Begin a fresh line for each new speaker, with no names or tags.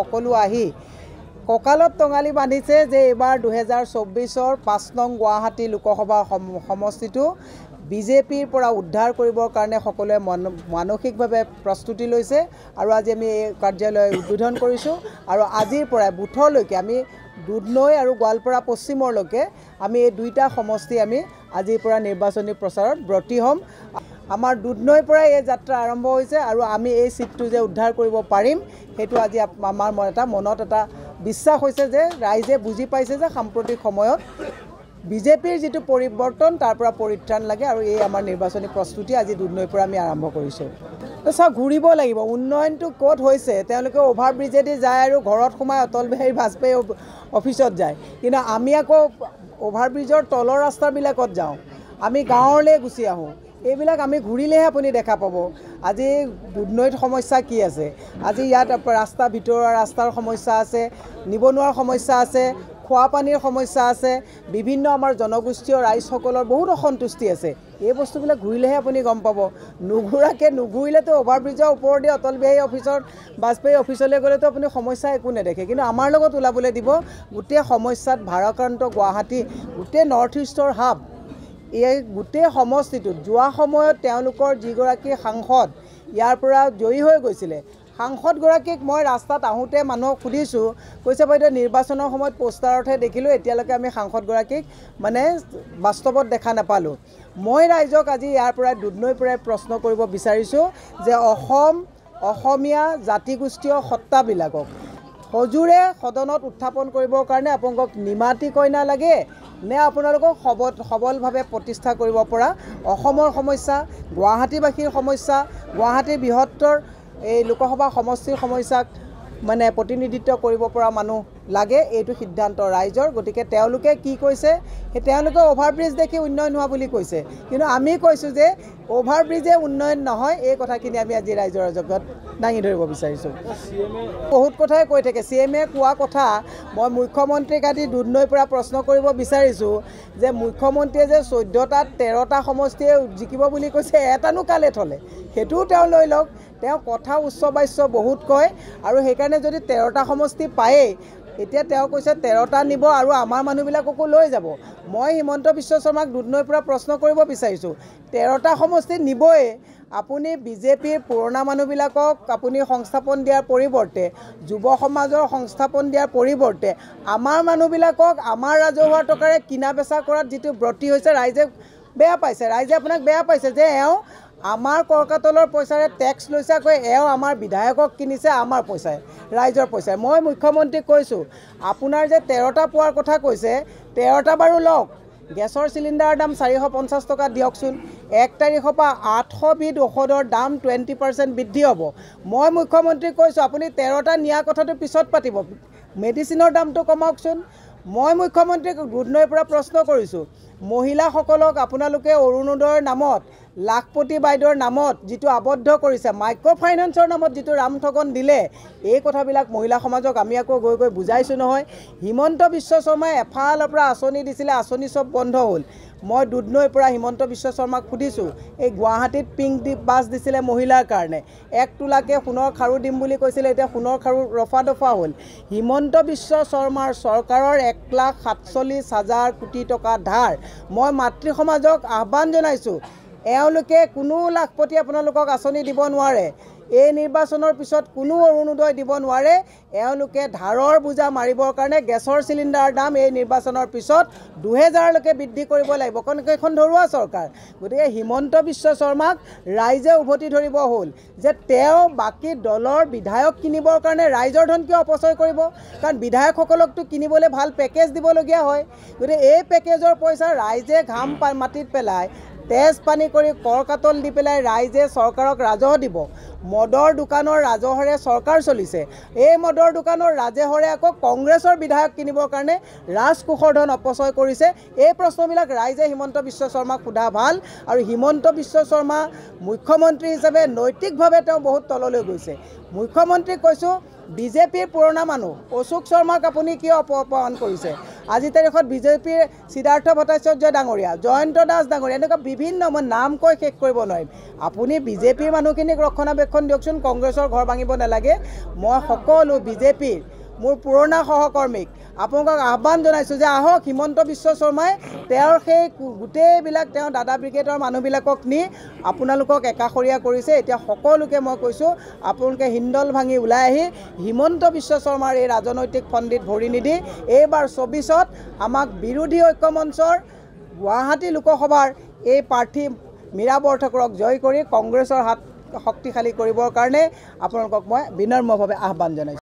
সকলো আহি কঁকালত টঙালি বান্ধিছে যে এইবাৰ দুহেজাৰ চৌব্বিছৰ পাঁচ নং গুৱাহাটী লোকসভা সম সমষ্টিটো বিজেপিৰ পৰা উদ্ধাৰ কৰিবৰ কাৰণে সকলোৱে মন মানসিকভাৱে প্ৰস্তুতি লৈছে আৰু আজি আমি এই কাৰ্যালয় উদ্বোধন কৰিছোঁ আৰু আজিৰ পৰাই বুথলৈকে আমি দুধনৈ আৰু গোৱালপাৰা পশ্চিমৰলৈকে আমি এই দুয়োটা সমষ্টি আমি আজিৰ পৰা নিৰ্বাচনী প্ৰচাৰত ব্ৰতী হ'ম আমাৰ দুধনৈৰ পৰাই এই যাত্ৰা আৰম্ভ হৈছে আৰু আমি এই চিটটো যে উদ্ধাৰ কৰিব পাৰিম সেইটো আজি আমাৰ মই এটা মনত এটা বিশ্বাস হৈছে যে ৰাইজে বুজি পাইছে যে সাম্প্ৰতিক সময়ত বিজেপিৰ যিটো পৰিৱৰ্তন তাৰ পৰা পৰিত্ৰাণ লাগে আৰু এই আমাৰ নিৰ্বাচনী প্ৰস্তুতি আজি দুধনৈৰ পৰা আমি আৰম্ভ কৰিছোঁ চাওক ঘূৰিব লাগিব উন্নয়নটো ক'ত হৈছে তেওঁলোকে অভাৰ অভাৰব্ৰিজেদি যায় আৰু ঘৰত সোমাই অটল বিহাৰী বাজপেয়ী অফিচত যায় কিন্তু আমি আকৌ অভাৰব্ৰিজৰ তলৰ ৰাস্তাবিলাকত যাওঁ আমি গাঁৱলৈ গুচি আহোঁ এইবিলাক আমি ঘূৰিলেহে আপুনি দেখা পাব আজি দুধনৈত সমস্যা কি আছে আজি ইয়াত ৰাস্তা ভিতৰুৱা ৰাস্তাৰ সমস্যা আছে নিবনুৱাৰ সমস্যা আছে খোৱাপানীৰ সমস্যা আছে বিভিন্ন আমাৰ জনগোষ্ঠীয় ৰাইজসকলৰ বহুত অসন্তুষ্টি আছে এই বস্তুবিলাক ঘূৰিলেহে আপুনি গম পাব নুঘূৰাকৈ নুঘূৰিলেতো অভাৰব্ৰিজৰ ওপৰেদি অটল বিহাৰী অফিচৰ বাজপেয়ী অফিচলৈ গ'লেতো আপুনি সমস্যা একো নেদেখে কিন্তু আমাৰ লগত ওলাবলৈ দিব গোটেই সমস্যাত ভাৰাক্ৰান্ত গুৱাহাটী গোটেই নৰ্থ ইষ্টৰ হাব এই গোটেই সমষ্টিটোত যোৱা সময়ত তেওঁলোকৰ যিগৰাকী সাংসদ ইয়াৰ পৰা জয়ী হৈ গৈছিলে সাংসদগৰাকীক মই ৰাস্তাত আহোঁতে মানুহক সুধিছোঁ কৈছে বাৰু এতিয়া নিৰ্বাচনৰ সময়ত পোষ্টাৰতহে দেখিলোঁ এতিয়ালৈকে আমি সাংসদগৰাকীক মানে বাস্তৱত দেখা নাপালোঁ মই ৰাইজক আজি ইয়াৰ পৰা দুধনৈৰ পৰাই প্ৰশ্ন কৰিব বিচাৰিছোঁ যে অসম অসমীয়া জাতিগোষ্ঠীয় সত্তাবিলাকক সজোৰে সদনত উত্থাপন কৰিবৰ কাৰণে আপোনালোকক নিমাতী কইনা লাগে নে আপোনালোকক সবল সবলভাৱে প্ৰতিষ্ঠা কৰিব পৰা অসমৰ সমস্যা গুৱাহাটীবাসীৰ সমস্যা গুৱাহাটীৰ বৃহত্তৰ এই লোকসভা সমষ্টিৰ সমস্যাক মানে প্ৰতিনিধিত্ব কৰিব পৰা মানুহ লাগে এইটো সিদ্ধান্ত ৰাইজৰ গতিকে তেওঁলোকে কি কৈছে সেই তেওঁলোকে অভাৰব্ৰিজ দেখি উন্নয়ন হোৱা বুলি কৈছে কিন্তু আমি কৈছোঁ যে অভাৰব্ৰিজে উন্নয়ন নহয় এই কথাখিনি আমি আজি ৰাইজৰ অজগত দাঙি ধৰিব বিচাৰিছোঁ বহুত কথাই কৈ থাকে চি এমে কোৱা কথা মই মুখ্যমন্ত্ৰীক আদি দুধনৈৰ পৰা প্ৰশ্ন কৰিব বিচাৰিছোঁ যে মুখ্যমন্ত্ৰীয়ে যে চৈধ্যটা তেৰটা সমষ্টিয়ে জিকিব বুলি কৈছে এটানো কালে থলে সেইটোও তেওঁ লৈ লওক তেওঁ কথা উচ্চ বাচ্য বহুত কয় আৰু সেইকাৰণে যদি তেৰটা সমষ্টি পায়েই এতিয়া তেওঁ কৈছে তেৰটা নিব আৰু আমাৰ মানুহবিলাককো লৈ যাব মই হিমন্ত বিশ্ব শৰ্মাক দুদনৈৰ পৰা প্ৰশ্ন কৰিব বিচাৰিছোঁ তেৰটা সমষ্টি নিবই আপুনি বিজেপিৰ পুৰণা মানুহবিলাকক আপুনি সংস্থাপন দিয়াৰ পৰিৱৰ্তে যুৱ সমাজৰ সংস্থাপন দিয়াৰ পৰিৱৰ্তে আমাৰ মানুহবিলাকক আমাৰ ৰাজহুৱা টকাৰে কিনা বেচা কৰাত যিটো ব্ৰতী হৈছে ৰাইজে বেয়া পাইছে ৰাইজে আপোনাক বেয়া পাইছে যে এওঁ আমাৰ কৰ্কাতলৰ পইচাৰে টেক্স লৈছাকৈ এওঁ আমাৰ বিধায়কক কিনিছে আমাৰ পইচাই ৰাইজৰ পইচাই মই মুখ্যমন্ত্ৰীক কৈছোঁ আপোনাৰ যে তেৰটা পোৱাৰ কথা কৈছে তেৰটা বাৰু লওক গেছৰ চিলিণ্ডাৰৰ দাম চাৰিশ পঞ্চাছ টকা দিয়কচোন এক তাৰিখৰ পৰা আঠশ বিধ ঔষধৰ দাম টুৱেণ্টি পাৰ্চেণ্ট বৃদ্ধি হ'ব মই মুখ্যমন্ত্ৰীক কৈছোঁ আপুনি তেৰটা নিয়া কথাটো পিছত পাতিব মেডিচিনৰ দামটো কমাওকচোন মই মুখ্যমন্ত্ৰীক গুডনৈৰ পৰা প্ৰশ্ন কৰিছোঁ মহিলাসকলক আপোনালোকে অৰুণোদয়ৰ নামত লাখপতি বাইদেউৰ নামত যিটো আবদ্ধ কৰিছে মাইক্ৰ' ফাইনেন্সৰ নামত যিটো ৰাম ঠগন দিলে এই কথাবিলাক মহিলা সমাজক আমি আকৌ গৈ গৈ বুজাইছোঁ নহয় হিমন্ত বিশ্ব শৰ্মাই এফালৰ পৰা আঁচনি দিছিলে আঁচনি চব বন্ধ হ'ল মই দুধনৈৰ পৰা হিমন্ত বিশ্ব শৰ্মাক সুধিছোঁ এই গুৱাহাটীত পিংক দ্বীপ বাছ দিছিলে মহিলাৰ কাৰণে এক তোলাকে সোণৰ খাৰু দিম বুলি কৈছিলে এতিয়া সোণৰ খাৰু ৰফা দফা হ'ল হিমন্ত বিশ্ব শৰ্মাৰ চৰকাৰৰ এক লাখ সাতচল্লিছ হাজাৰ কোটি টকা ধাৰ মই মাতৃ সমাজক আহ্বান জনাইছোঁ এওঁলোকে কোনো লাখপতি আপোনালোকক আঁচনি দিব নোৱাৰে এই নিৰ্বাচনৰ পিছত কোনো অৰুণোদয় দিব নোৱাৰে এওঁলোকে ধাৰৰ বোজা মাৰিবৰ কাৰণে গেছৰ চিলিণ্ডাৰৰ দাম এই নিৰ্বাচনৰ পিছত দুহেজাৰলৈকে বৃদ্ধি কৰিব লাগিব কাৰণ এইখন ধৰুৱা চৰকাৰ গতিকে হিমন্ত বিশ্ব শৰ্মাক ৰাইজে উভতি ধৰিব হ'ল যে তেওঁ বাকী দলৰ বিধায়ক কিনিবৰ কাৰণে ৰাইজৰ ধন কিয় অপচয় কৰিব কাৰণ বিধায়কসকলকতো কিনিবলৈ ভাল পেকেজ দিবলগীয়া হয় গতিকে এই পেকেজৰ পইচা ৰাইজে ঘাম মাটিত পেলাই তেজ পানী কৰি কৰকাতল দি পেলাই ৰাইজে চৰকাৰক ৰাজহ দিব মদৰ দোকানৰ ৰাজহৰে চৰকাৰ চলিছে এই মদৰ দোকানৰ ৰাজহৰে আকৌ কংগ্ৰেছৰ বিধায়ক কিনিবৰ কাৰণে ৰাজকোষৰ ধন অপচয় কৰিছে এই প্ৰশ্নবিলাক ৰাইজে হিমন্ত বিশ্ব শৰ্মাক সোধা ভাল আৰু হিমন্ত বিশ্ব শৰ্মা মুখ্যমন্ত্ৰী হিচাপে নৈতিকভাৱে তেওঁ বহুত তললৈ গৈছে মুখ্যমন্ত্ৰীক কৈছোঁ বিজেপিৰ পুৰণা মানুহ অশোক শৰ্মাক আপুনি কিয় অপ অপমান কৰিছে আজি তাৰিখত বিজেপিৰ সিদ্ধাৰ্থ ভট্টাচাৰ্য ডাঙৰীয়া জয়ন্ত দাস ডাঙৰীয়া এনেকুৱা বিভিন্ন মই নাম কৈ শেষ কৰিব নোৱাৰিম আপুনি বিজেপিৰ মানুহখিনিক ৰক্ষণাবেক্ষণ দিয়কচোন কংগ্ৰেছৰ ঘৰ ভাঙিব নালাগে মই সকলো বিজেপিৰ মোৰ পুৰণা সহকৰ্মীক আপোনালোকক আহ্বান জনাইছোঁ যে আহক হিমন্ত বিশ্ব শৰ্মাই তেওঁৰ সেই গোটেইবিলাক তেওঁ দাদা ব্ৰিগেডৰ মানুহবিলাকক নি আপোনালোকক একাষৰীয়া কৰিছে এতিয়া সকলোকে মই কৈছোঁ আপোনালোকে হিন্দল ভাঙি ওলাই আহি হিমন্ত বিশ্ব শৰ্মাৰ এই ৰাজনৈতিক ফণ্ডিত ভৰি নিদি এইবাৰ চৌবিছত আমাক বিৰোধী ঐক্য মঞ্চৰ গুৱাহাটী লোকসভাৰ এই প্ৰাৰ্থী মীৰা বৰঠাকুৰক জয় কৰি কংগ্ৰেছৰ হাত শক্তিশালী কৰিবৰ কাৰণে আপোনালোকক মই বিনম্ৰভাৱে আহ্বান জনাইছোঁ